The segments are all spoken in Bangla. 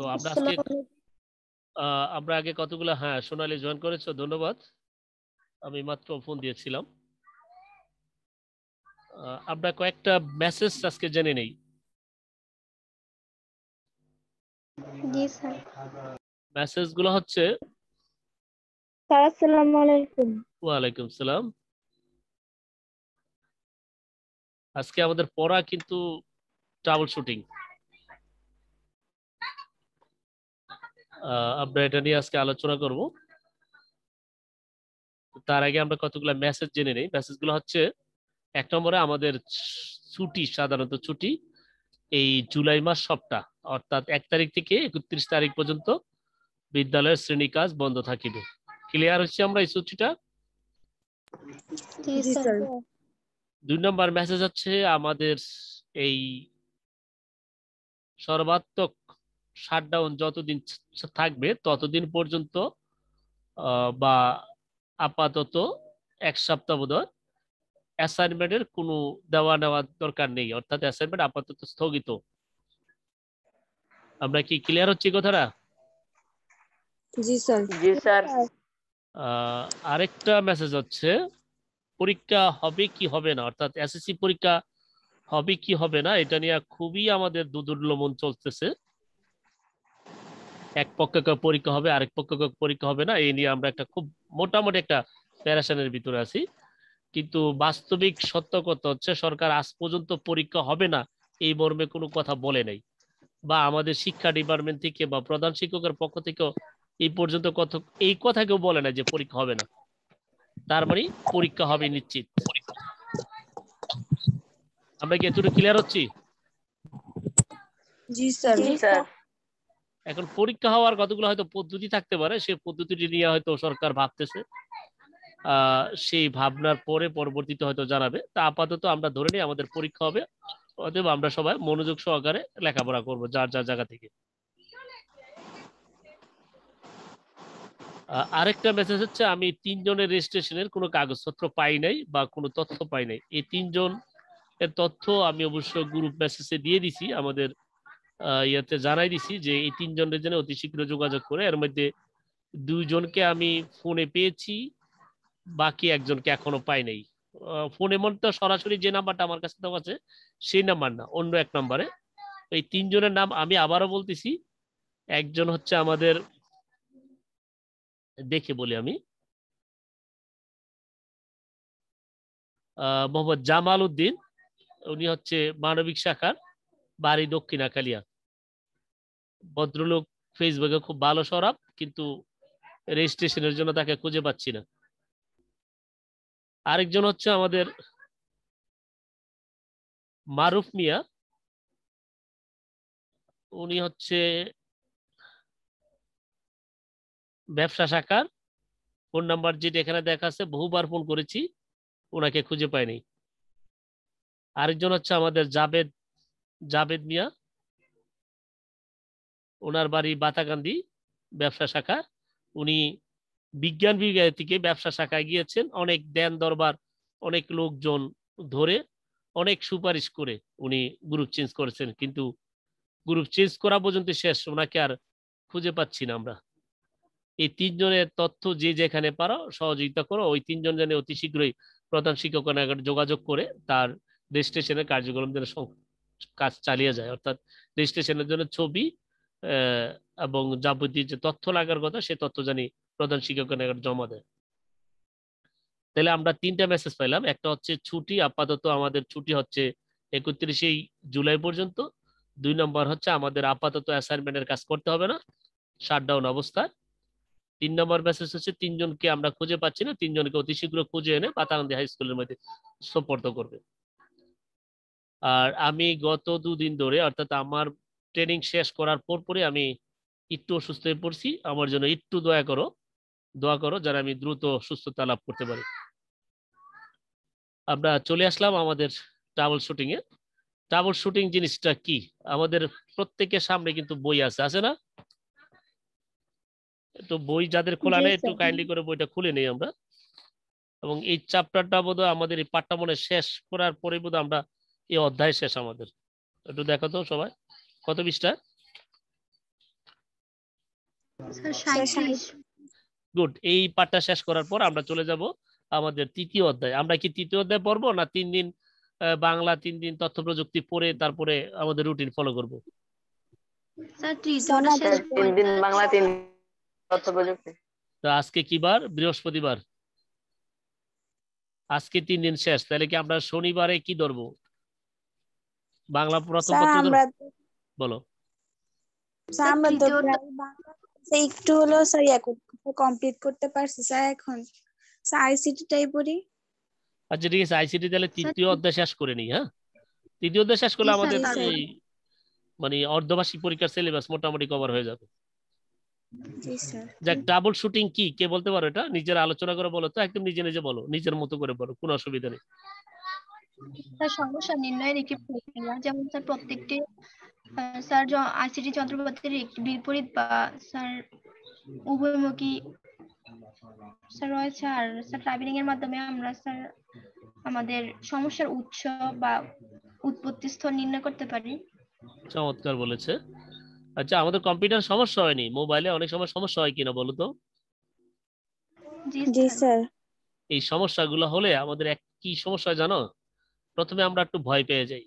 তো আচ্ছা, আমরা আজকে আমরা আগে কতগুলো হ্যাঁ সোনালি জয়েন করেছো ধন্যবাদ আমি মাত্র ফোন দিয়েছিলাম আমরা কয়েকটা মেসেজ আজকে জেনে নেই মেসেজ গুলো হচ্ছে আসসালামু আলাইকুম ওয়া আলাইকুম সালাম আজকে আমাদের পড়া কিন্তু ট্রাবল শুটিং আমরা এটা নিয়ে আজকে আলোচনা করব তার আগে আমরা কতগুলো মেসেজ জেনে মেসেজ মেসেজগুলো হচ্ছে এক নম্বরে আমাদের ছুটি সাধারণত ছুটি এই জুলাই মাস সবটা অর্থাৎ এক তারিখ থেকে একত্রিশ তারিখ পর্যন্ত বিদ্যালয়ের শ্রেণী কাজ বন্ধ থাকিবে ক্লিয়ার হচ্ছে আমরা এই ছুটিটা দুই নম্বর মেসেজ হচ্ছে আমাদের এই সর্বাত্মক শাটডাউন যতদিন থাকবে ততদিন পর্যন্ত বা আপাতত এক সপ্তাহ বোধ অ্যাসাইনমেন্টের কোনো দেওয়া নেওয়ার দরকার নেই অর্থাৎ অ্যাসাইনমেন্ট আপাতত স্থগিত আমরা কি ক্লিয়ার হচ্ছি কথাটা জি স্যার জি স্যার আরেকটা মেসেজ হচ্ছে পরীক্ষা হবে কি হবে না অর্থাৎ এসএসসি পরীক্ষা হবে কি হবে না এটা নিয়ে খুবই আমাদের দুদুর্লমন চলতেছে এক পক্ষকে পরীক্ষা হবে আরেক পক্ষকে পরীক্ষা হবে না এই নিয়ে আমরা একটা খুব মোটামুটি একটা প্যারাশনের ভিতরে আছি কিন্তু বাস্তবিক সত্য কথা হচ্ছে সরকার আজ পর্যন্ত পরীক্ষা হবে না এই মর্মে কোনো কথা বলে নাই বা আমাদের শিক্ষা ডিপার্টমেন্ট থেকে বা প্রধান শিক্ষকের পক্ষ থেকেও এই পর্যন্ত কত এই কথা কেউ বলে না যে পরীক্ষা হবে না তার মানে পরীক্ষা হবে নিশ্চিত আমরা কি এতটুকু ক্লিয়ার হচ্ছি জি স্যার জি স্যার এখন পরীক্ষা হওয়ার কতগুলো হয়তো পদ্ধতি থাকতে পারে সেই পদ্ধতিটি নিয়ে হয়তো সরকার ভাবতেছে সেই ভাবনার পরে পরবর্তীতে হয়তো জানাবে তা আপাতত আমরা ধরে নিই আমাদের পরীক্ষা হবে অতএব আমরা সবাই মনোযোগ সহকারে লেখাপড়া করব যার যার জায়গা থেকে আরেকটা মেসেজ হচ্ছে আমি তিনজনের রেজিস্ট্রেশনের কোনো কাগজপত্র পাই নাই বা কোনো তথ্য পাই নাই এই তিনজন এর তথ্য আমি অবশ্য গ্রুপ মেসেজে দিয়ে দিছি আমাদের ইয়াতে জানাই দিছি যে এই তিনজনের জন্য অতি শীঘ্র যোগাযোগ করে এর মধ্যে দুইজনকে আমি ফোনে পেয়েছি বাকি একজনকে এখনো পাই নাই ফোনে মনে তো সরাসরি যে নাম্বারটা আমার কাছে তো আছে সেই নাম্বার না অন্য এক নাম্বারে এই তিনজনের নাম আমি আবারও বলতেছি একজন হচ্ছে আমাদের দেখে বলি আমি মোহাম্মদ জামাল উদ্দিন উনি হচ্ছে মানবিক শাখার বাড়ি দক্ষিণাকালিয়া ভদ্রলোক ফেসবুকে খুব ভালো সরাব কিন্তু রেজিস্ট্রেশনের জন্য তাকে খুঁজে পাচ্ছি না আরেকজন হচ্ছে আমাদের মারুফ মিয়া উনি হচ্ছে ব্যবসা শাখার ফোন নাম্বার যেটা এখানে দেখা আছে বহুবার ফোন করেছি ওনাকে খুঁজে পাইনি আরেকজন হচ্ছে আমাদের জাবেদ জাবেদ মিয়া ওনার বাড়ি বাতাকান্দি ব্যবসা শাখা উনি বিজ্ঞান বিভাগ থেকে ব্যবসা শাখায় গিয়েছেন অনেক দেন দরবার অনেক লোকজন ধরে অনেক সুপারিশ করে উনি গ্রুপ চেঞ্জ করেছেন কিন্তু গ্রুপ চেঞ্জ করা পর্যন্ত শেষ ওনাকে আর খুঁজে পাচ্ছি না আমরা এই তিনজনের তথ্য যে যেখানে পারো সহযোগিতা করো ওই তিনজন যেন অতি শীঘ্রই প্রধান শিক্ষক যোগাযোগ করে তার রেজিস্ট্রেশনের কার্যক্রম যেন কাজ চালিয়ে যায় অর্থাৎ রেজিস্ট্রেশনের জন্য ছবি এবং যাবতীয় যে তথ্য লাগার কথা সে তথ্য জানি প্রধান শিক্ষকের জমা দেয় তাহলে আমরা তিনটা মেসেজ পাইলাম একটা হচ্ছে ছুটি আপাতত আমাদের ছুটি হচ্ছে একত্রিশে জুলাই পর্যন্ত দুই নম্বর হচ্ছে আমাদের আপাতত অ্যাসাইনমেন্টের কাজ করতে হবে না শাটডাউন অবস্থায় তিন নম্বর মেসেজ হচ্ছে তিনজনকে আমরা খুঁজে পাচ্ছি না তিনজনকে অতি শীঘ্র খুঁজে এনে পাতানন্দি হাই স্কুলের মধ্যে সোপর্দ করবে আর আমি গত দুদিন ধরে অর্থাৎ আমার ট্রেনিং শেষ করার পরে আমি একটু অসুস্থ হয়ে পড়ছি আমার জন্য একটু দয়া করো দোয়া করো যারা আমি দ্রুত সুস্থতা লাভ করতে পারি আমরা চলে আসলাম আমাদের ট্রাভেল এ ট্রাভেল শুটিং জিনিসটা কি আমাদের প্রত্যেকের সামনে কিন্তু বই আছে আছে না তো বই যাদের খোলা নেই একটু কাইন্ডলি করে বইটা খুলে নেই আমরা এবং এই চ্যাপ্টারটা বোধ আমাদের এই পাঠটা মনে শেষ করার পরে বোধ আমরা এই অধ্যায় শেষ আমাদের একটু দেখো তো সবাই কত পৃষ্ঠা গুড এই পাঠটা শেষ করার পর আমরা চলে যাব আমাদের তৃতীয় অধ্যায় আমরা কি তৃতীয় অধ্যায় পড়বো না তিন দিন বাংলা তিন দিন তথ্য প্রযুক্তি পড়ে তারপরে আমাদের রুটিন ফলো করবো তো আজকে কি বার বৃহস্পতিবার আজকে তিন দিন শেষ তাহলে কি আমরা শনিবারে কি ধরবো বাংলা প্রথম বলো একটু হলো স্যার কমপ্লিট করতে পারছি স্যার এখন আইসিটি টাই পড়ি আচ্ছা ঠিক আছে আইসিটি তাহলে তৃতীয় অধ্যায় শেষ করে নিই হ্যাঁ তৃতীয় অধ্যায় শেষ করলে আমাদের এই মানে অর্ধবার্ষিক পরীক্ষার সিলেবাস মোটামুটি কভার হয়ে যাবে যাক ডাবল শুটিং কি কে বলতে পারো এটা নিজের আলোচনা করে বলো তো একদম নিজে নিজে বলো নিজের মতো করে বলো কোনো অসুবিধা নেই সমস্যা নির্ণয়ের একটি প্রক্রিয়া যেমন প্রত্যেকটি হ্যাঁ, স্যার আইসিটি যন্ত্রপাতির একটি বিপরীত বা স্যার উভয়মুখী স্যার রয়েছে আর স্যার ট্রাভেলিং এর মাধ্যমে আমরা স্যার আমাদের সমস্যার উৎস বা উৎপত্তি স্থল নির্ণয় করতে পারি চমৎকার বলেছে আচ্ছা আমাদের কম্পিউটার সমস্যা হয়নি মোবাইলে অনেক সময় সমস্যা হয় কিনা বলো তো জি স্যার এই সমস্যাগুলো হলে আমাদের এক কি সমস্যা জানো প্রথমে আমরা একটু ভয় পেয়ে যাই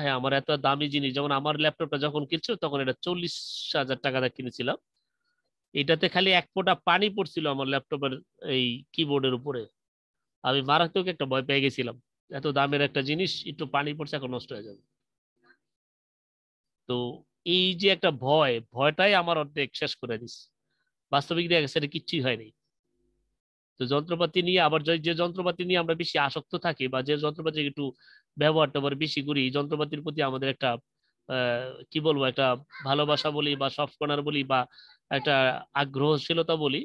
হ্যাঁ আমার এত দামি জিনিস যেমন আমার ল্যাপটপটা যখন কিনছো তখন এটা চল্লিশ হাজার টাকা দিয়ে কিনেছিলাম এটাতে খালি এক ফোঁটা পানি পড়ছিল আমার ল্যাপটপের এই কিবোর্ডের উপরে আমি মারাত্মক একটা ভয় পেয়ে গেছিলাম এত দামের একটা জিনিস একটু পানি পড়ছে এখন নষ্ট হয়ে যাবে তো এই যে একটা ভয় ভয়টাই আমার অর্ধেক শেষ করে দিস বাস্তবিক দেখা সেটা কিচ্ছুই হয়নি তো যন্ত্রপাতি নিয়ে আবার যে যন্ত্রপাতি নিয়ে আমরা বেশি আসক্ত থাকি বা যে যন্ত্রপাতি একটু ব্যবহার ট্যবহার বেশি করি যন্ত্রপাতির প্রতি আমাদের একটা কি বলবো একটা ভালোবাসা বলি বা কনার বলি বা একটা আগ্রহশীলতা বলি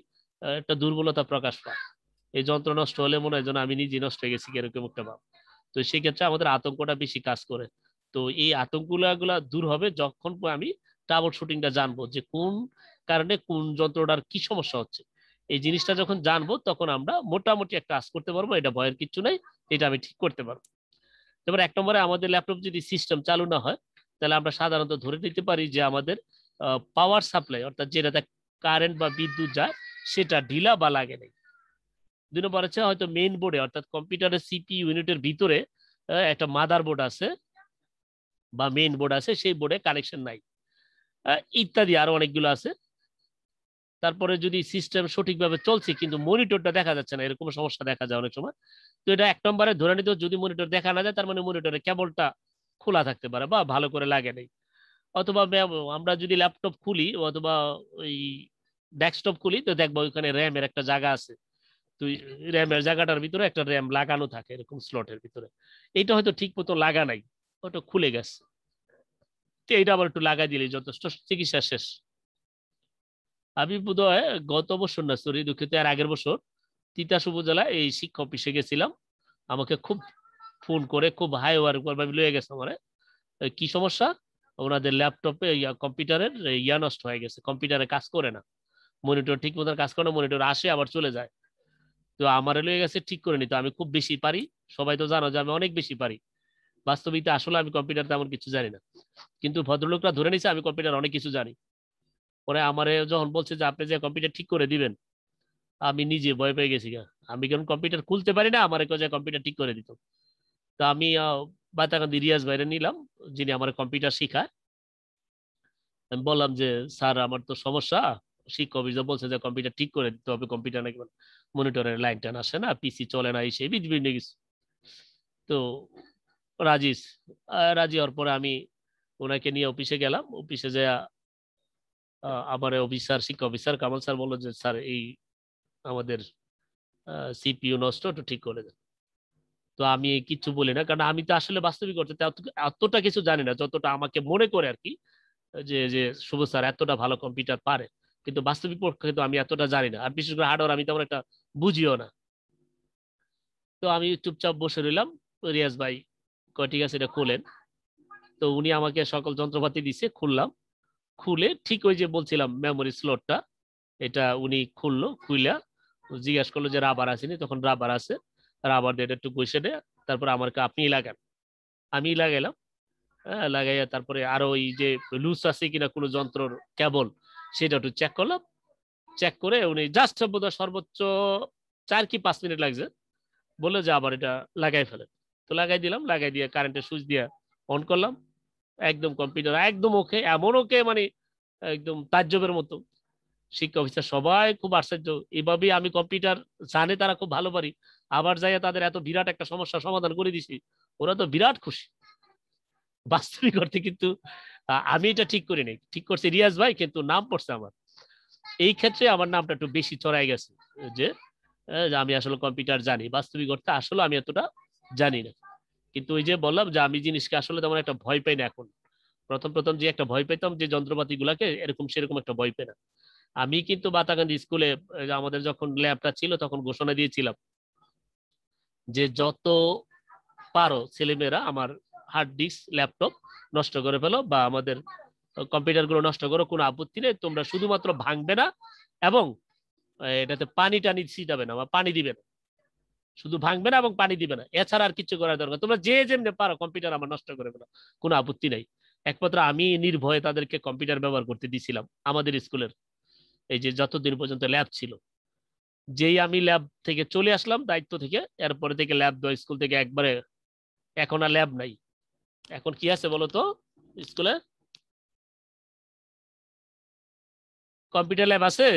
একটা দুর্বলতা প্রকাশ পায় এই যন্ত্র নষ্ট হলে মনে হয় যেন আমি নিজে নষ্ট হয়ে গেছি এরকম একটা ভাব তো সেক্ষেত্রে আমাদের আতঙ্কটা বেশি কাজ করে তো এই আতঙ্কগুলা দূর হবে যখন আমি টাবল শুটিংটা জানবো যে কোন কারণে কোন যন্ত্রটার কি সমস্যা হচ্ছে এই জিনিসটা যখন জানবো তখন আমরা মোটামুটি একটা কাজ করতে পারবো এটা ভয়ের কিচ্ছু নাই এটা আমি ঠিক করতে পারবো তারপর এক নম্বরে আমাদের ল্যাপটপ যদি সিস্টেম চালু না হয় তাহলে আমরা সাধারণত ধরে নিতে পারি যে আমাদের পাওয়ার সাপ্লাই অর্থাৎ যেটাতে কারেন্ট বা বিদ্যুৎ যায় সেটা ঢিলা বা লাগে নেই দুই নম্বর আছে হয়তো মেইন বোর্ডে অর্থাৎ কম্পিউটারের সিপি ইউনিটের ভিতরে একটা মাদার বোর্ড আছে বা মেইন বোর্ড আছে সেই বোর্ডে কানেকশন নাই ইত্যাদি আরো অনেকগুলো আছে তারপরে যদি সিস্টেম সঠিকভাবে চলছে কিন্তু মনিটরটা দেখা যাচ্ছে না এরকম সমস্যা দেখা যায় অনেক সময় তো এটা এক নম্বরে ধরে নিতে যদি মনিটর দেখা না যায় তার মানে মনিটরে কেবলটা খোলা থাকতে পারে বা ভালো করে লাগে নেই অথবা আমরা যদি ল্যাপটপ খুলি অথবা ওই ডেস্কটপ খুলি তো দেখবো ওইখানে র্যামের একটা জায়গা আছে তুই র্যামের জায়গাটার ভিতরে একটা র্যাম লাগানো থাকে এরকম স্লটের ভিতরে এইটা হয়তো ঠিক মতো লাগা নাই ওটা খুলে গেছে তো এইটা আবার একটু লাগাই দিলে যথেষ্ট চিকিৎসা শেষ আমি বোধ গত বছর না সরি দুঃখিত আর আগের বছর তিতাস উপজেলায় এই শিক্ষা অফিসে গেছিলাম আমাকে খুব ফোন করে খুব হাই ওয়ার লয়ে গেছে আমার কি সমস্যা ওনাদের ল্যাপটপে কম্পিউটারের ইয়া নষ্ট হয়ে গেছে কম্পিউটারে কাজ করে না মনিটর ঠিক মতন কাজ করে না মনিটর আসে আবার চলে যায় তো আমার লয়ে গেছে ঠিক করে নিতে আমি খুব বেশি পারি সবাই তো জানো যে আমি অনেক বেশি পারি বাস্তবিকতা আসলে আমি কম্পিউটার তেমন কিছু জানি না কিন্তু ভদ্রলোকরা ধরে নিছে আমি কম্পিউটার অনেক কিছু জানি পরে আমারে যখন বলছে যে আপনি যে কম্পিউটার ঠিক করে দিবেন আমি নিজে ভয় পেয়ে গেছি আমি কারণ কম্পিউটার খুলতে পারি না আমার যে কম্পিউটার ঠিক করে দিত তো আমি বাতাকান্দি রিয়াজ বাইরে নিলাম যিনি আমার কম্পিউটার শিখায় আমি বললাম যে স্যার আমার তো সমস্যা শিক্ষক যে বলছে যে কম্পিউটার ঠিক করে দিতে হবে কম্পিউটার নাকি মনিটরের লাইন টান আসে না পিসি চলে না এই সেই বিভিন্ন কিছু তো রাজিস রাজি হওয়ার পরে আমি ওনাকে নিয়ে অফিসে গেলাম অফিসে যা আমার অফিসার শিক্ষা অফিসার কামাল স্যার বললো যে স্যার এই আমাদের সিপিইউ নষ্ট একটু ঠিক করে দেন তো আমি কিছু বলি না কারণ আমি তো আসলে বাস্তবিক অর্থে এতটা কিছু জানি না যতটা আমাকে মনে করে আর কি যে যে শুভ স্যার এতটা ভালো কম্পিউটার পারে কিন্তু বাস্তবিক পক্ষে তো আমি এতটা জানি না আর বিশেষ করে হার্ডওয়ার আমি তেমন একটা বুঝিও না তো আমি চুপচাপ বসে রইলাম রিয়াজ ভাই কয় ঠিক আছে এটা খুলেন তো উনি আমাকে সকল যন্ত্রপাতি দিছে খুললাম খুলে ঠিক ওই যে বলছিলাম মেমোরি স্লটটা এটা উনি খুললো খুইলা জিজ্ঞাসা করলো যে রাবার আসেনি তখন রাবার আছে রাবার দিয়ে একটু বসে দেয় তারপরে আমার আপনি লাগান আমি লাগাইলাম হ্যাঁ লাগাইয়া তারপরে আরো ওই যে লুজ আছে কিনা কোনো যন্ত্রর কেবল সেটা একটু চেক করলাম চেক করে উনি জাস্ট বোধহয় সর্বোচ্চ চার কি পাঁচ মিনিট লাগছে বললো যে আবার এটা লাগাই ফেলে তো লাগাই দিলাম লাগাই দিয়ে কারেন্টের সুইচ দিয়ে অন করলাম একদম কম্পিউটার একদম ওকে এমন ওকে মানে একদম তাজ্জবের মতো শিক্ষা অফিসার সবাই খুব আশ্চর্য এভাবেই আমি কম্পিউটার জানে তারা খুব ভালো পারি আবার যাইয়া তাদের এত বিরাট একটা সমস্যা সমাধান করে দিছি ওরা তো বিরাট খুশি বাস্তবিক অর্থে কিন্তু আমি এটা ঠিক করি নাই ঠিক করছি রিয়াজ ভাই কিন্তু নাম পড়ছে আমার এই ক্ষেত্রে আমার নামটা একটু বেশি চড়াই গেছে যে আমি আসলে কম্পিউটার জানি বাস্তবিক অর্থে আসলে আমি এতটা জানি না কিন্তু ওই যে বললাম যে আমি জিনিসকে আসলে তেমন একটা ভয় পাই না এখন প্রথম প্রথম যে একটা ভয় পেতাম যে যন্ত্রপাতি গুলাকে এরকম সেরকম একটা ভয় পাই না আমি কিন্তু বাতাগান্ধী স্কুলে আমাদের যখন ল্যাবটা ছিল তখন ঘোষণা দিয়েছিলাম যে যত পারো ছেলেমেয়েরা আমার হার্ড ডিস্ক ল্যাপটপ নষ্ট করে ফেলো বা আমাদের কম্পিউটার গুলো নষ্ট করো কোনো আপত্তি নেই তোমরা শুধুমাত্র ভাঙবে না এবং এটাতে পানি টানি ছিটাবে না বা পানি দিবে না শুধু ভাঙবে না এবং পানি দিবে না এছাড়া আর কিছু করার দরকার তোমরা যে যেমনি পারো কম্পিউটার আমার নষ্ট করে না কোনো আপত্তি নাই একমাত্র আমি নির্ভয়ে তাদেরকে কম্পিউটার ব্যবহার করতে দিয়েছিলাম আমাদের স্কুলের এই যে যতদিন পর্যন্ত ল্যাব ছিল যেই আমি ল্যাব থেকে চলে আসলাম দায়িত্ব থেকে এরপরে থেকে ল্যাব দেওয়া স্কুল থেকে একবারে এখন আর ল্যাব নাই এখন কি আছে বলতো স্কুলে কম্পিউটার ল্যাব আছে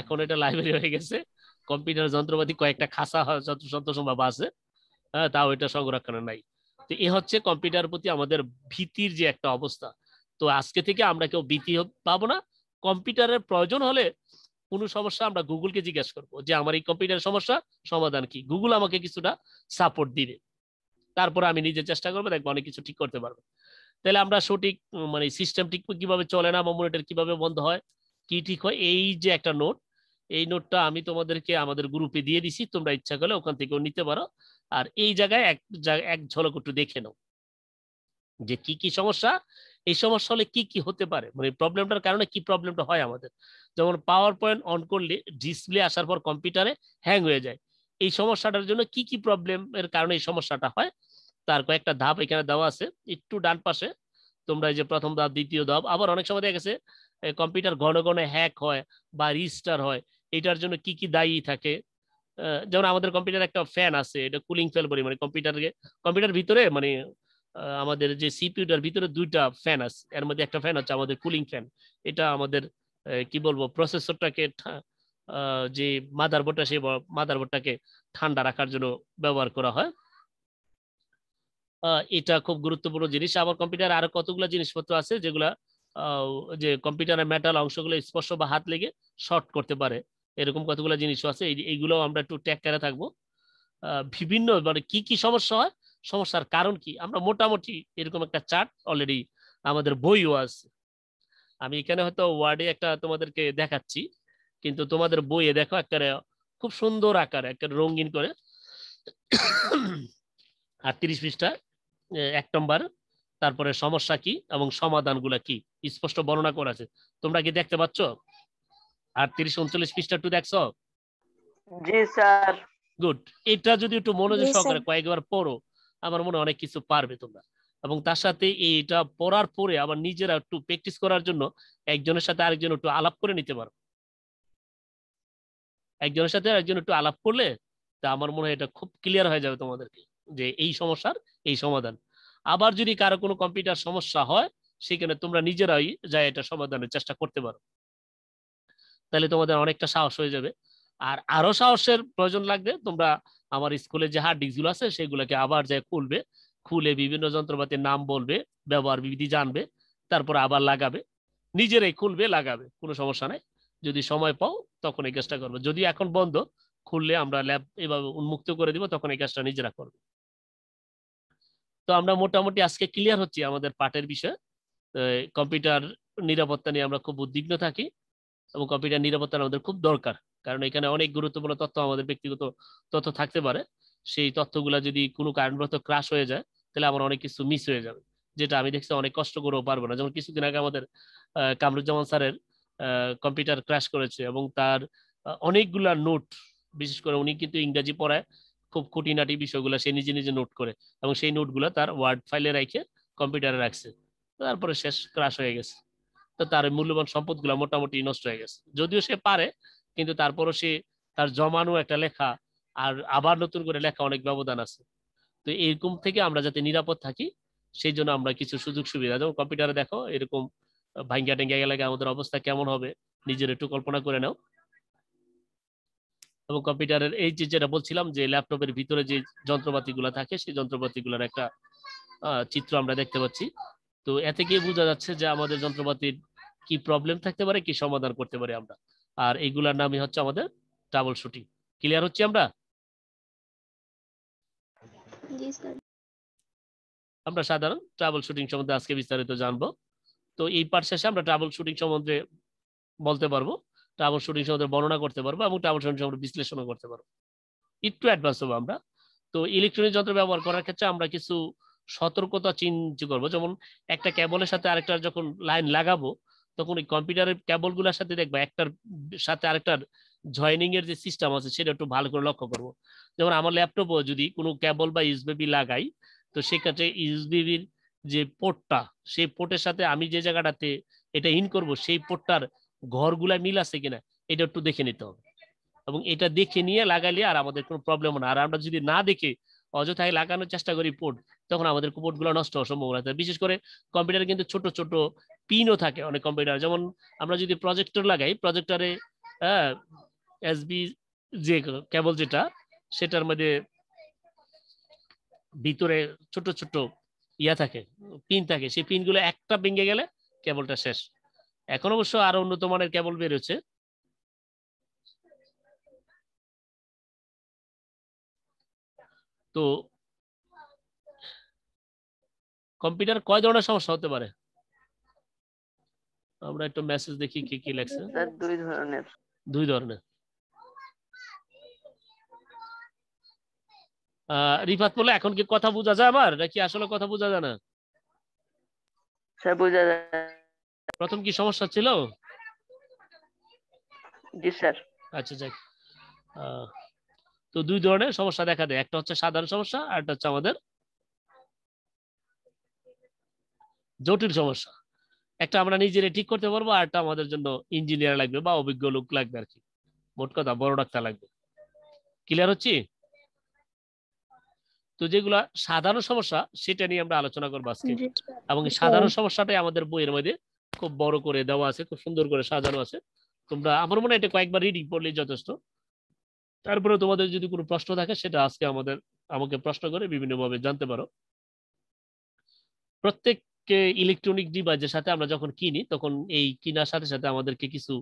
এখন এটা লাইব্রেরি হয়ে গেছে কম্পিউটার যন্ত্রপাতি কয়েকটা খাসা যত সম্ভব আছে হ্যাঁ তাও এটা সংরক্ষণে নাই তো এ হচ্ছে কম্পিউটার প্রতি আমাদের ভীতির যে একটা অবস্থা তো আজকে থেকে আমরা কেউ ভীতি পাবো না কম্পিউটারের প্রয়োজন হলে কোনো সমস্যা আমরা গুগলকে জিজ্ঞেস করব যে আমার এই কম্পিউটার সমস্যা সমাধান কি গুগল আমাকে কিছুটা সাপোর্ট দিবে তারপরে আমি নিজে চেষ্টা করবো দেখবো অনেক কিছু ঠিক করতে পারবো তাহলে আমরা সঠিক মানে সিস্টেম ঠিক কিভাবে চলে না বা মনিটার কিভাবে বন্ধ হয় কি ঠিক হয় এই যে একটা নোট এই নোটটা আমি তোমাদেরকে আমাদের গ্রুপে দিয়ে দিছি তোমরা ইচ্ছা করলে ওখান থেকেও নিতে পারো আর এই জায়গায় এক এক ঝলক একটু দেখে নাও যে কি কি সমস্যা এই সমস্যা হলে কি কি হতে পারে মানে প্রবলেমটার কারণে কি প্রবলেমটা হয় আমাদের যেমন পাওয়ার পয়েন্ট অন করলে ডিসপ্লে আসার পর কম্পিউটারে হ্যাং হয়ে যায় এই সমস্যাটার জন্য কি কি প্রবলেম এর কারণে এই সমস্যাটা হয় তার কয়েকটা ধাপ এখানে দেওয়া আছে একটু ডান পাশে তোমরা এই যে প্রথম ধাপ দ্বিতীয় ধাপ আবার অনেক সময় দেখা গেছে কম্পিউটার ঘন ঘন হ্যাক হয় বা রিস্টার হয় এটার জন্য কি কি দায়ী থাকে যেমন আমাদের কম্পিউটার একটা ফ্যান আছে এটা কুলিং ফ্যান বলি মানে কম্পিউটারকে কম্পিউটার ভিতরে মানে আমাদের যে সিপিউটার ভিতরে দুইটা ফ্যান আছে এর মধ্যে একটা ফ্যান হচ্ছে আমাদের কুলিং ফ্যান এটা আমাদের কি বলবো প্রসেসরটাকে যে মাদারবোর্ডটা সেই মাদারবোর্ডটাকে ঠান্ডা রাখার জন্য ব্যবহার করা হয় এটা খুব গুরুত্বপূর্ণ জিনিস আবার কম্পিউটার আরো কতগুলো জিনিসপত্র আছে যেগুলা যে কম্পিউটারের মেটাল অংশগুলো স্পর্শ বা হাত লেগে শর্ট করতে পারে এরকম কতগুলো জিনিসও আছে এইগুলো আমরা একটু ট্যাক করে থাকবো বিভিন্ন মানে কি কি সমস্যা হয় সমস্যার কারণ কি আমরা মোটামুটি এরকম একটা চার্ট অলরেডি আমাদের বইও আছে আমি এখানে হয়তো ওয়ার্ডে একটা তোমাদেরকে দেখাচ্ছি কিন্তু তোমাদের বইয়ে দেখো একটা খুব সুন্দর আকার একটা রঙিন করে আটত্রিশ পৃষ্ঠা এক নম্বর তারপরে সমস্যা কি এবং গুলা কি স্পষ্ট বর্ণনা করা আছে তোমরা কি দেখতে পাচ্ছ আর তিরিশ উনচল্লিশ পৃষ্ঠা টু দেখছো জি স্যার গুড এটা যদি একটু মনোযোগ সহকারে কয়েকবার পড়ো আমার মনে অনেক কিছু পারবে তোমরা এবং তার সাথে এইটা পড়ার পরে আবার নিজেরা একটু প্র্যাকটিস করার জন্য একজনের সাথে আরেকজন একটু আলাপ করে নিতে পারো একজনের সাথে আরেকজন একটু আলাপ করলে তা আমার মনে হয় এটা খুব ক্লিয়ার হয়ে যাবে তোমাদেরকে যে এই সমস্যার এই সমাধান আবার যদি কারো কোনো কম্পিউটার সমস্যা হয় সেখানে তোমরা নিজেরাই যায় এটা সমাধানের চেষ্টা করতে পারো তাহলে তোমাদের অনেকটা সাহস হয়ে যাবে আর আরো সাহসের প্রয়োজন লাগবে তোমরা আমার স্কুলে যে হার্ড ডিস্কগুলো আছে সেগুলোকে আবার যায় খুলবে খুলে বিভিন্ন যন্ত্রপাতির নাম বলবে ব্যবহার বিধি জানবে তারপর আবার লাগাবে নিজেরাই খুলবে লাগাবে কোনো সমস্যা নাই যদি সময় পাও তখন এই কাজটা করবে যদি এখন বন্ধ খুললে আমরা ল্যাব এভাবে উন্মুক্ত করে দিব তখন এই কাজটা নিজেরা করবে তো আমরা মোটামুটি আজকে ক্লিয়ার হচ্ছি আমাদের পাটের বিষয়ে কম্পিউটার নিরাপত্তা নিয়ে আমরা খুব উদ্বিগ্ন থাকি এবং কম্পিউটার নিরাপত্তা আমাদের খুব দরকার কারণ এখানে অনেক গুরুত্বপূর্ণ তথ্য আমাদের ব্যক্তিগত তথ্য থাকতে পারে সেই তথ্যগুলো যদি কোনো কারণবশত ক্রাশ হয়ে যায় তাহলে আমার অনেক কিছু মিস হয়ে যাবে যেটা আমি দেখছি অনেক কষ্ট করেও পারবো না যেমন কিছুদিন আগে আমাদের কামরুজ্জামান স্যারের কম্পিউটার ক্রাশ করেছে এবং তার অনেকগুলা নোট বিশেষ করে উনি কিন্তু ইংরাজি পড়ায় খুব খুঁটিনাটি বিষয়গুলো সে নিজে নিজে নোট করে এবং সেই নোটগুলো তার ওয়ার্ড ফাইলে রেখে কম্পিউটারে রাখছে তারপরে শেষ ক্রাশ হয়ে গেছে তো তার মূল্যবান সম্পদগুলো মোটামুটি নষ্ট হয়ে গেছে যদিও সে পারে কিন্তু তারপরও সে তার জমানো একটা লেখা আর আবার নতুন করে লেখা অনেক ব্যবধান আছে তো এরকম থেকে আমরা যাতে নিরাপদ থাকি সেই জন্য আমরা কিছু সুযোগ সুবিধা যেমন কম্পিউটারে দেখো এরকম ভাঙ্গা টেঙ্গা গেলে আমাদের অবস্থা কেমন হবে নিজের একটু কল্পনা করে নাও এবং কম্পিউটারের এই যে যেটা বলছিলাম যে ল্যাপটপের ভিতরে যে যন্ত্রপাতিগুলো থাকে সেই যন্ত্রপাতিগুলোর একটা চিত্র আমরা দেখতে পাচ্ছি তো এতে গিয়ে বোঝা যাচ্ছে যে আমাদের যন্ত্রপাতির কি প্রবলেম থাকতে পারে কি সমাধান করতে পারি আমরা আর এইগুলার নামই হচ্ছে আমাদের ট্রাবল শুটিং ক্লিয়ার হচ্ছে আমরা আমরা সাধারণ ট্রাবল শুটিং সম্বন্ধে আজকে বিস্তারিত জানবো তো এই পাঠ শেষে আমরা ট্রাবল শুটিং সম্বন্ধে বলতে পারবো ট্রাবল শুটিং সম্বন্ধে বর্ণনা করতে পারবো এবং ট্রাবল শুটিং সম্বন্ধে বিশ্লেষণ করতে পারবো একটু অ্যাডভান্স হবো আমরা তো ইলেকট্রনিক যন্ত্র ব্যবহার করার ক্ষেত্রে আমরা কিছু সতর্কতা চিহ্নিত করবো যেমন একটা কেবলের সাথে আরেকটার যখন লাইন লাগাবো তখন ওই কম্পিউটারের কেবলগুলোর সাথে দেখবো একটার সাথে আরেকটার জয়নিং এর যে সিস্টেম আছে সেটা একটু ভালো করে লক্ষ্য করবো যেমন আমার ল্যাপটপও যদি কোনো কেবল বা ইউসবিবি লাগাই তো সেক্ষেত্রে ইউসবিবির যে পোর্টটা সেই পোর্টের সাথে আমি যে জায়গাটাতে এটা ইন করব সেই পোর্টটার ঘরগুলা মিল আছে কিনা এটা একটু দেখে নিতে হবে এবং এটা দেখে নিয়ে লাগালে আর আমাদের কোনো প্রবলেম না আর আমরা যদি না দেখে অযথায় লাগানোর চেষ্টা করি পোর্ট তখন আমাদের পোর্টগুলো নষ্ট হওয়ার সম্ভাবনা থাকে বিশেষ করে কম্পিউটারে কিন্তু ছোট ছোট পিনও থাকে অনেক কম্পিউটার যেমন আমরা যদি প্রজেক্টর লাগাই প্রজেক্টরে হ্যাঁ এসবি যে কেবল যেটা সেটার মধ্যে ভিতরে ছোট ছোট ইয়া থাকে পিন থাকে সেই পিনগুলো একটা ভেঙে গেলে কেবলটা শেষ এখন অবশ্য আরো উন্নত মানের কেবল বেরোচ্ছে তো কম্পিউটার কয় ধরনের সমস্যা হতে পারে আমরা একটু মেসেজ দেখি কি কি লেখছে দুই ধরনের দুই ধরনের রিফাত বলে এখন কি কথা বোঝা যায় আমার নাকি আসলে কথা বোঝা যায় না বোঝা যায় প্রথম কি সমস্যা ছিল জি স্যার আচ্ছা যাক তো দুই ধরনের সমস্যা দেখা দেয় একটা হচ্ছে সাধারণ সমস্যা আর একটা হচ্ছে আমাদের জটিল সমস্যা একটা আমরা নিজেরা ঠিক করতে পারবো আর একটা আমাদের জন্য ইঞ্জিনিয়ার লাগবে বা অভিজ্ঞ লোক লাগবে আর কি মোট কথা বড় ডাক্তার লাগবে ক্লিয়ার হচ্ছে তো যেগুলা সাধারণ সমস্যা সেটা নিয়ে আমরা আলোচনা করবো আজকে এবং সাধারণ সমস্যাটাই আমাদের বইয়ের মধ্যে খুব বড় করে দেওয়া আছে খুব সুন্দর করে সাজানো আছে তোমরা আমার মনে হয় এটা কয়েকবার রিডিং পড়লেই যথেষ্ট তারপরে তোমাদের যদি কোনো প্রশ্ন থাকে সেটা আজকে আমাদের আমাকে প্রশ্ন করে বিভিন্নভাবে জানতে পারো প্রত্যেককে ইলেকট্রনিক ডিভাইসের সাথে আমরা যখন কিনি তখন এই কিনার সাথে সাথে আমাদেরকে কিছু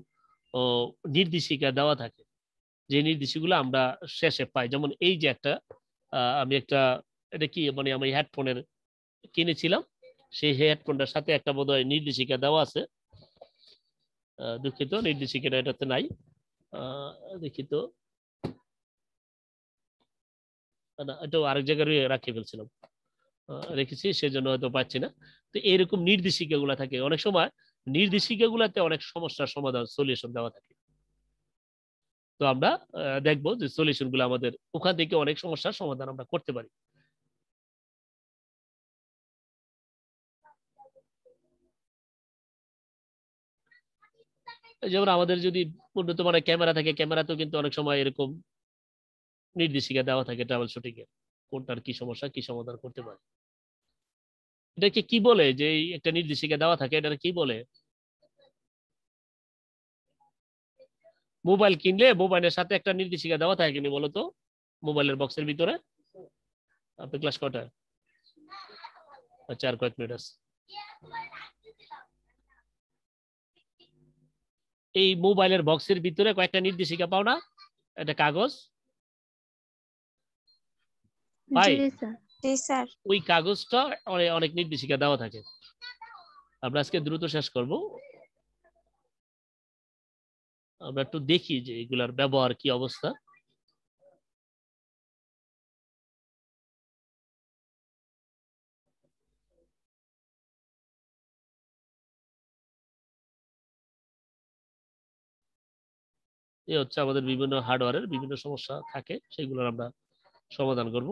নির্দেশিকা দেওয়া থাকে যে নির্দেশিকাগুলো আমরা শেষে পাই যেমন এই যে একটা আমি একটা এটা কি মানে আমি হেডফোনের কিনেছিলাম সেই হেডফোনটার সাথে একটা বোধ হয় নির্দেশিকা দেওয়া আছে দুঃখিত নির্দেশিকাটা এটাতে নাই দুঃখিত না এটাও আরেক জায়গায় রাখিয়ে ফেলছিলাম রেখেছি সেজন্য হয়তো পাচ্ছি না তো এরকম গুলা থাকে অনেক সময় গুলাতে অনেক সমস্যার সমাধান সলিউশন দেওয়া থাকে তো আমরা দেখবো যে সলিউশন গুলো আমাদের ওখান থেকে অনেক সমস্যার সমাধান আমরা করতে পারি যেমন আমাদের যদি উন্নত মানের ক্যামেরা থাকে ক্যামেরাতেও কিন্তু অনেক সময় এরকম নির্দেশিকা দেওয়া থাকে ট্রাভেল শুটিং এ কোনটার কি সমস্যা কি সমাধান করতে পারে এটাকে কি বলে যে একটা নির্দেশিকা দেওয়া থাকে এটা কি বলে মোবাইল কিনলে মোবাইলের সাথে একটা নির্দেশিকা দেওয়া থাকে কিনা বলতো মোবাইলের বক্সের ভিতরে আপনি ক্লাস কটা আচ্ছা আর কয়েক মিনিট আছে এই মোবাইলের বক্সের ভিতরে কয়েকটা নির্দেশিকা পাও না এটা কাগজ ভাই ওই কাগজটা অনেক নির্দেশিকা দেওয়া থাকে আমরা আজকে দ্রুত শেষ করব আমরা একটু দেখি যে এগুলার ব্যবহার কি অবস্থা এ হচ্ছে আমাদের বিভিন্ন হার্ডওয়ারের বিভিন্ন সমস্যা থাকে সেগুলোর আমরা সমাধান করব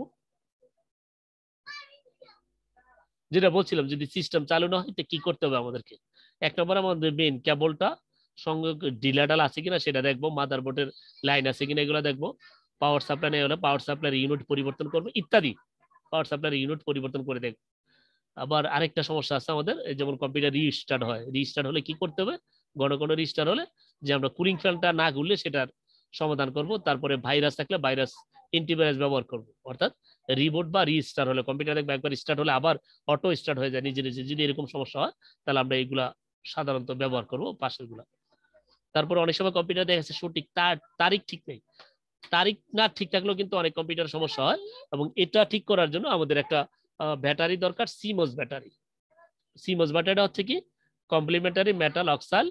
যেটা বলছিলাম যদি সিস্টেম চালু না হয় কি করতে হবে আমাদেরকে এক নম্বর আমাদের মেন কেবলটা সঙ্গে ডিলাডাল আছে কিনা সেটা দেখবো মাদার বোর্ডের লাইন আছে কিনা এগুলো দেখবো পাওয়ার সাপ্লাই নেই পাওয়ার সাপ্লাইয়ের ইউনিট পরিবর্তন করবো ইত্যাদি পাওয়ার সাপ্লাইয়ের ইউনিট পরিবর্তন করে দেখবো আবার আরেকটা সমস্যা আছে আমাদের যেমন কম্পিউটার রিস্টার্ট হয় রিস্টার্ট হলে কি করতে হবে ঘন ঘন রিস্টার্ট হলে যে আমরা কুলিং ফ্যানটা না ঘুরলে সেটার সমাধান করব তারপরে ভাইরাস থাকলে ভাইরাস এন্টিভাইরাস ব্যবহার করব অর্থাৎ রিবোট বা রিস্টার্ট হলে কম্পিউটার দেখবে একবার স্টার্ট হলে আবার অটো স্টার্ট হয়ে যায় নিজে নিজে যদি এরকম সমস্যা হয় তাহলে আমরা এইগুলা সাধারণত ব্যবহার করব পাশেরগুলা তারপরে অনেক সময় কম্পিউটার দেখা যাচ্ছে সঠিক তার তারিখ ঠিক নেই তারিখ না ঠিক থাকলেও কিন্তু অনেক কম্পিউটার সমস্যা হয় এবং এটা ঠিক করার জন্য আমাদের একটা ব্যাটারি দরকার সিমস ব্যাটারি সিমস ব্যাটারিটা হচ্ছে কি কমপ্লিমেন্টারি মেটাল অক্সাল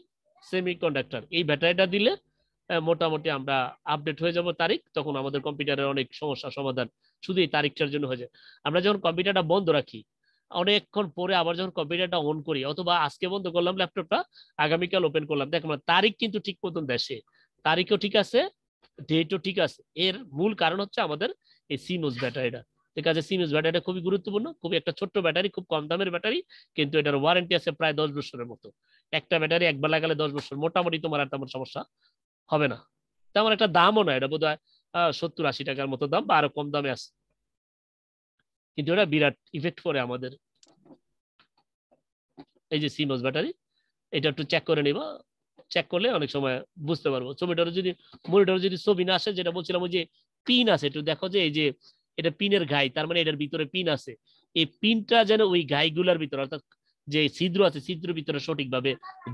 সেমিকন্ডাক্টর এই ব্যাটারিটা দিলে মোটামুটি আমরা আপডেট হয়ে যাব তারিখ তখন আমাদের কম্পিউটারের অনেক সমস্যা সমাধান শুধু এই তারিখটার জন্য হয়ে যায় আমরা যখন কম্পিউটারটা বন্ধ রাখি অনেকক্ষণ পরে আবার যখন কম্পিউটারটা অন করি অথবা আজকে বন্ধ করলাম ল্যাপটপটা আগামীকাল ওপেন করলাম দেখ আমরা তারিখ কিন্তু ঠিক মতন দেশে তারিখও ঠিক আছে ডেটও ঠিক আছে এর মূল কারণ হচ্ছে আমাদের এই সিমোজ ব্যাটারিটা এ সিমেন্স ব্যাটারিটা খুবই গুরুত্বপূর্ণ খুবই একটা ছোট্ট ব্যাটারি খুব কম দামের ব্যাটারি কিন্তু এটার ওয়ারেন্টি আছে প্রায় দশ বছরের মতো একটা ব্যাটারি একবার লাগালে দশ বছর মোটামুটি তোমার আর তেমন সমস্যা হবে না তেমন একটা দামও নয় এটা বোধ হয় সত্তর আশি টাকার মতো দাম বা আরো কম দামে আছে কিন্তু এটা বিরাট ইফেক্ট করে আমাদের এই যে সিমস ব্যাটারি এটা একটু চেক করে নিবা চেক করলে অনেক সময় বুঝতে পারবো ছবিটার যদি মনিটরে যদি ছবি না আসে যেটা বলছিলাম ওই যে পিন আছে একটু দেখো যে এই যে এটা পিনের ঘাই তার মানে এটার ভিতরে পিন আছে এই পিনটা যেন ওই ঘাইগুলার ভিতরে অর্থাৎ যে ছিদ্র আছে ছিদ্র ভিতরে সঠিকভাবে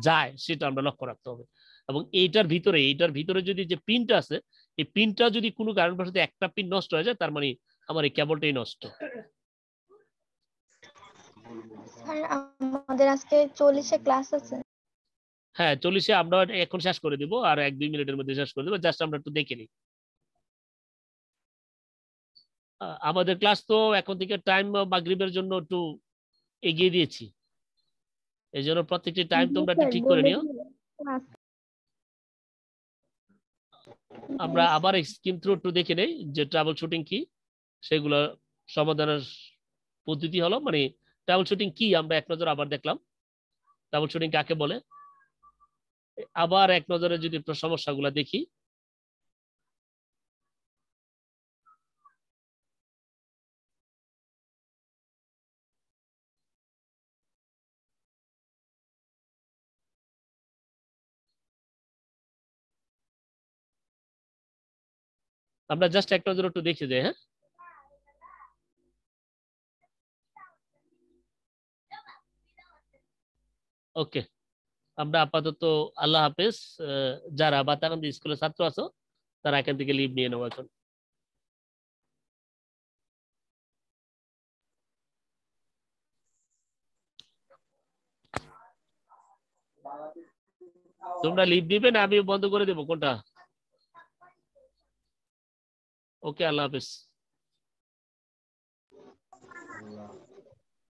যায় সেটা আমরা লক্ষ্য রাখতে হবে এবং এইটার ভিতরে এইটার ভিতরে যদি যে পিনটা আছে এই পিনটা যদি কোনো কারণবশত একটা পিন নষ্ট হয়ে যায় তার মানে আমার এই কেবলটাই নষ্ট হ্যাঁ চল্লিশে আমরা এখন শেষ করে দিব আর এক দুই মিনিটের মধ্যে শেষ করে দেবো জাস্ট আমরা একটু দেখে নিই আমাদের ক্লাস তো এখন থেকে টাইম মাগরিবের জন্য একটু এগিয়ে দিয়েছি এই জন্য প্রত্যেকটি টাইম তোমরা একটু ঠিক করে নিও আমরা আবার স্কিম থ্রু একটু দেখে নেই যে ট্রাভেল শুটিং কি সেগুলো সমাধানের পদ্ধতি হলো মানে ট্রাভেল শুটিং কি আমরা এক নজর আবার দেখলাম ট্রাভেল শুটিং কাকে বলে আবার এক নজরে যদি সমস্যাগুলো দেখি আমরা জাস্ট একটা জোর একটু দেখে যাই হ্যাঁ ওকে আমরা আপাতত আল্লাহ হাফেজ যারা বাতানন্দ স্কুলের ছাত্র আছো তারা এখান থেকে লিভ নিয়ে নেওয়া এখন তোমরা লিভ দিবে না আমি বন্ধ করে দেবো কোনটা Okay, Allah bless.